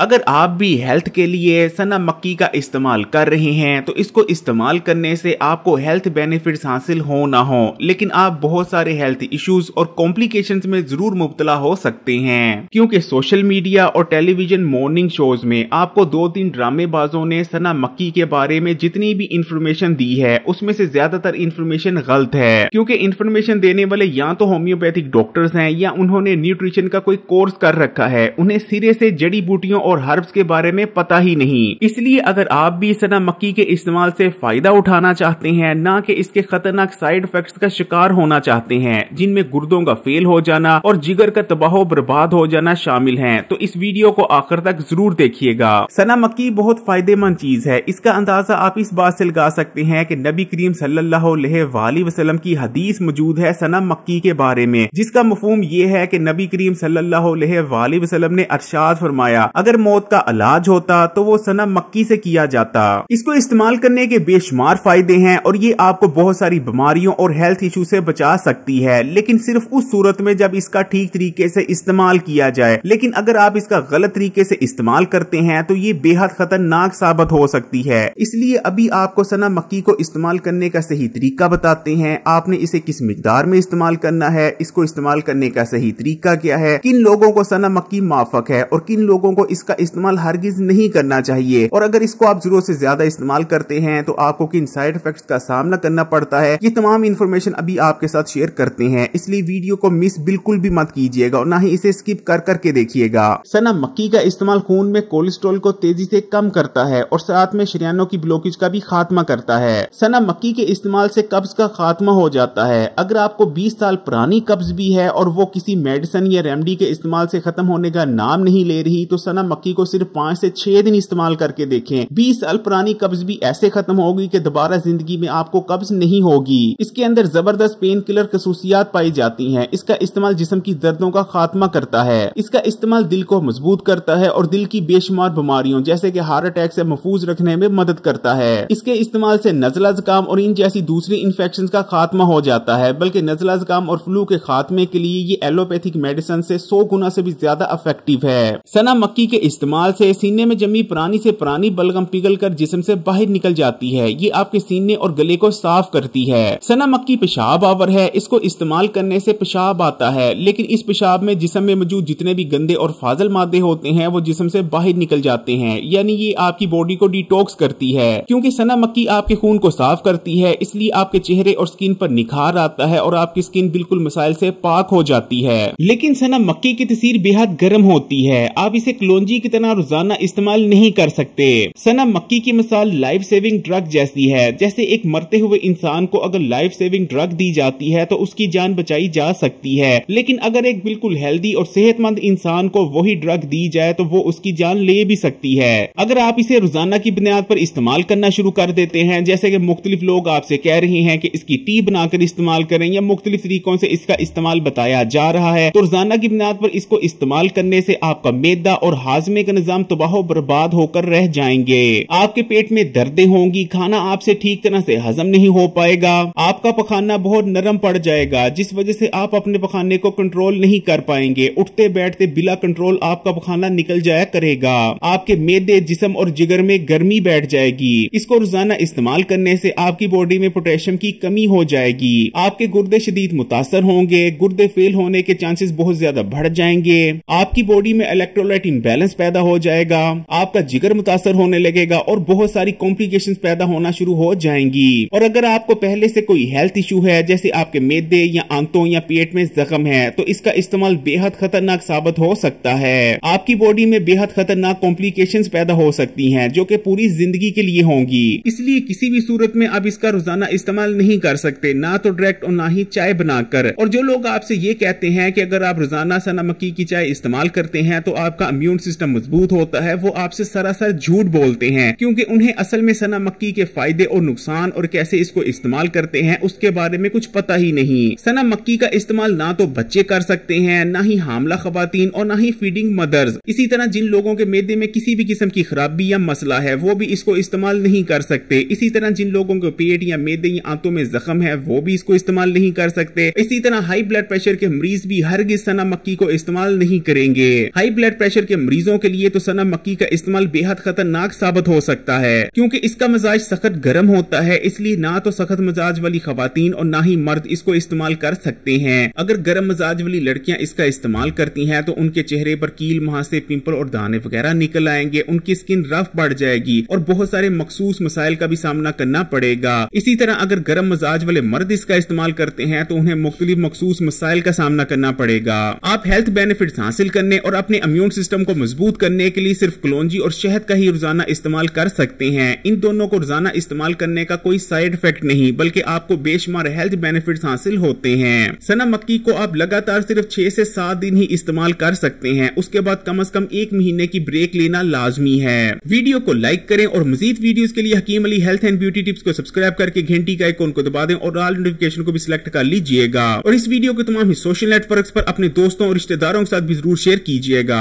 अगर आप भी हेल्थ के लिए सना मक्की का इस्तेमाल कर रहे हैं तो इसको इस्तेमाल करने से आपको हेल्थ बेनिफिट्स हासिल हो ना हो लेकिन आप बहुत सारे हेल्थ इश्यूज और कॉम्प्लिकेशंस में जरूर मुबतला हो सकते हैं क्योंकि सोशल मीडिया और टेलीविजन मॉर्निंग शोज में आपको दो तीन ड्रामेबाजों ने सना मक्की के बारे में जितनी भी इंफॉर्मेशन दी है उसमें से ज्यादातर इंफॉर्मेशन गलत है क्योंकि इंफॉर्मेशन देने वाले या तो होम्योपैथिक डॉक्टर्स हैं या उन्होंने न्यूट्रिशन का कोई कोर्स कर रखा है उन्हें सिरे से जड़ी बूटियों और हर्ब्स के बारे में पता ही नहीं इसलिए अगर आप भी सना मक्की के इस्तेमाल से फायदा उठाना चाहते हैं ना कि इसके खतरनाक साइड इफेक्ट्स का शिकार होना चाहते हैं जिनमें गुर्दों का फेल हो जाना और जिगर का तबाह बर्बाद हो जाना शामिल है तो इस वीडियो को आखिर तक जरूर देखिएगा सना मक्की बहुत फायदेमंद चीज है इसका अंदाजा आप इस बात से लगा सकते हैं कि नबी करीम सल्लल्लाहु अलैहि की हदीस मौजूद है सना मक्की के बारे में जिसका मफहम यह है कि नबी करीम सल्लाह अलैहि ने अरसाद फरमाया अगर अगर मौत का इलाज होता तो वो सना मक्की से किया जाता इसको इस्तेमाल करने के बेशुमार फायदे हैं और ये आपको बहुत सारी बीमारियों और हेल्थ इशू से बचा सकती है लेकिन सिर्फ उस सूरत में जब इसका ठीक तरीके से इस्तेमाल किया जाए लेकिन अगर आप इसका गलत तरीके से इस्तेमाल करते हैं तो ये बेहद खतरनाक साबित हो सकती है इसलिए अभी आपको सना मक्की को इस्तेमाल करने का सही तरीका बताते हैं आपने इसे किस मकदार में इस्तेमाल करना है इसको इस्तेमाल करने का सही तरीका क्या है किन लोगों को सना मक्की माफक है और किन लोगों को इस इसका इस्तेमाल हरगिज नहीं करना चाहिए और अगर इसको आप जरूरत से ज्यादा इस्तेमाल करते हैं तो आपको किन साइड इफेक्ट का सामना करना पड़ता है ये तमाम इन्फॉर्मेशन अभी आपके साथ शेयर करते हैं इसलिए वीडियो को मिस बिल्कुल भी मत कीजिएगा और ना ही इसे स्किप कर करके देखिएगा सना मक्की का इस्तेमाल खून में कोलेस्ट्रोल को तेजी से कम करता है और साथ में शरियानों की ब्लॉकेज का भी खात्मा करता है सना मक्की के इस्तेमाल से कब्ज का खात्मा हो जाता है अगर आपको 20 साल पुरानी कब्ज भी है और वो किसी मेडिसिन या रेमडी के इस्तेमाल से खत्म होने का नाम नहीं ले रही तो सना मक्की को सिर्फ पांच से छह दिन इस्तेमाल करके देखें बीस साल पुरानी कब्ज भी ऐसे खत्म होगी कि दोबारा जिंदगी में आपको कब्ज नहीं होगी इसके अंदर जबरदस्त पेन किलर खसूसियात पाई जाती है इसका इस्तेमाल जिसम की दर्दों का खात्मा करता है इसका इस्तेमाल दिल को मजबूत करता है और दिल की बेशुमार बीमारियों जैसे की हार्ट अटैक ऐसी महफूज रखने में मदद करता है इसके इस्तेमाल ऐसी नजला जुकाम और इन जैसी दूसरी इन्फेक्शन का खात्मा हो जाता है बल्कि नजला जुकाम और फ्लू के खात्मे के लिए ये एलोपैथिक मेडिसिन से सौ गुना से भी ज्यादा अफेक्टिव है सना मक्की के इस्तेमाल से सीने में जमी पुरानी से पुरानी बलगम पिघल कर जिसम से बाहर निकल जाती है ये आपके सीने और गले को साफ करती है सना मक्की पेशाब आवर है इसको इस्तेमाल करने से पेशाब आता है लेकिन इस पेशाब में जिसम में मौजूद जितने भी गंदे और फाजल मादे होते हैं वो जिसम से बाहर निकल जाते हैं यानी ये आपकी बॉडी को डिटोक्स करती है क्यूँकी सना मक्की आपके खून को साफ करती है इसलिए आपके चेहरे और स्किन पर निखार आता है और आपकी स्किन बिल्कुल मसाइल से पाक हो जाती है लेकिन सना मक्की की तस्वीर बेहद गर्म होती है आप इसे क्लोन पूंजी की तरह रोजाना इस्तेमाल नहीं कर सकते सना मक्की की मिसाल लाइफ सेविंग ड्रग जैसी है जैसे एक मरते हुए इंसान को अगर लाइफ सेविंग ड्रग दी जाती है तो उसकी जान बचाई जा सकती है लेकिन अगर एक बिल्कुल हेल्दी और सेहतमंद इंसान को वही ड्रग दी जाए तो वो उसकी जान ले भी सकती है अगर आप इसे रोजाना की बुनियाद पर इस्तेमाल करना शुरू कर देते हैं जैसे कि मुख्तलिफ लोग आपसे कह रहे हैं कि इसकी टी बनाकर इस्तेमाल करें या मुख्तलिफ तरीकों से इसका इस्तेमाल बताया जा रहा है तो रोजाना की बुनियाद पर इसको इस्तेमाल करने से आपका मैदा और हाथ हाजमे का निज़ाम तबाह बर्बाद होकर रह जाएंगे आपके पेट में दर्दे होंगी खाना आपसे ठीक तरह से हजम नहीं हो पाएगा आपका पखाना बहुत नरम पड़ जाएगा जिस वजह से आप अपने पखाने को कंट्रोल नहीं कर पाएंगे उठते बैठते बिला कंट्रोल आपका पखाना निकल जाया करेगा आपके मेदे जिसम और जिगर में गर्मी बैठ जाएगी इसको रोजाना इस्तेमाल करने से आपकी बॉडी में पोटेशियम की कमी हो जाएगी आपके गुर्दे शदीद मुतासर होंगे गुर्दे फेल होने के चांसेस बहुत ज्यादा बढ़ जाएंगे आपकी बॉडी में इलेक्ट्रोलाइट इम्बेलेंस डिस्टर्बेंस पैदा हो जाएगा आपका जिगर मुतासर होने लगेगा और बहुत सारी कॉम्प्लिकेशन पैदा होना शुरू हो जाएंगी और अगर आपको पहले से कोई हेल्थ इशू है जैसे आपके मेदे या आंतों या पेट में जख्म है तो इसका इस्तेमाल बेहद खतरनाक साबित हो सकता है आपकी बॉडी में बेहद खतरनाक कॉम्प्लिकेशन पैदा हो सकती है जो की पूरी जिंदगी के लिए होंगी इसलिए किसी भी सूरत में आप इसका रोजाना इस्तेमाल नहीं कर सकते ना तो डायरेक्ट और ना ही चाय बनाकर और जो लोग आपसे ये कहते हैं की अगर आप रोजाना सना मक्की की चाय इस्तेमाल करते हैं तो आपका इम्यून सिस्टम सिस्टम मजबूत होता है वो आपसे सरासर झूठ बोलते हैं क्योंकि उन्हें असल में सना मक्की के फायदे और नुकसान और कैसे इसको इस्तेमाल करते हैं उसके बारे में कुछ पता ही नहीं सना मक्की का इस्तेमाल ना तो बच्चे कर सकते हैं ना ही हामला खातन और ना ही फीडिंग मदर्स इसी तरह जिन लोगों के मेदे में किसी भी किस्म की खराबी या मसला है वो भी इसको इस्तेमाल नहीं कर सकते इसी तरह जिन लोगों के पेट या मेदे या आंतों में जख्म है वो भी इसको इस्तेमाल नहीं कर सकते इसी तरह हाई ब्लड प्रेशर के मरीज भी हर सना मक्की को इस्तेमाल नहीं करेंगे हाई ब्लड प्रेशर के मरीजों मरीजों के लिए तो सना मक्की का इस्तेमाल बेहद खतरनाक साबित हो सकता है क्योंकि इसका मजाज सख्त गर्म होता है इसलिए ना तो सख्त मजाज वाली खातन और ना ही मर्द इसको इस्तेमाल कर सकते हैं अगर गर्म मजाज वाली लड़कियाँ इसका इस्तेमाल करती है तो उनके चेहरे पर कील वहां से पिंपल और दाने वगैरह निकल आएंगे उनकी स्किन रफ बढ़ जाएगी और बहुत सारे मखसूस मसाइल का भी सामना करना पड़ेगा इसी तरह अगर गर्म मजाज वाले मर्द इसका इस्तेमाल करते हैं तो उन्हें मुख्तलि मखसूस मसाइल का सामना करना पड़ेगा आप हेल्थ बेनिफिट हासिल करने और अपने इम्यून सिस्टम को मजबूत करने के लिए सिर्फ कलौजी और शहद का ही रोजाना इस्तेमाल कर सकते हैं इन दोनों को रोजाना इस्तेमाल करने का कोई साइड इफेक्ट नहीं बल्कि आपको बेशुमार हेल्थ बेनिफिट हासिल होते हैं सना मक्की को आप लगातार सिर्फ छह से सात दिन ही इस्तेमाल कर सकते हैं उसके बाद कम अज कम एक महीने की ब्रेक लेना लाजमी है वीडियो को लाइक करें और मजीद वीडियो के लिए Hakim Ali health and beauty tips को सब्सक्राइब करके घंटी का एक उनको दबा दें और ऑल नोटिफिकेशन को भी सिलेक्ट कर लीजिएगा और इस वीडियो को तमाम ही सोशल नेटवर्क पर अपने दोस्तों और रिश्तेदारों के साथ भी जरूर शेयर कीजिएगा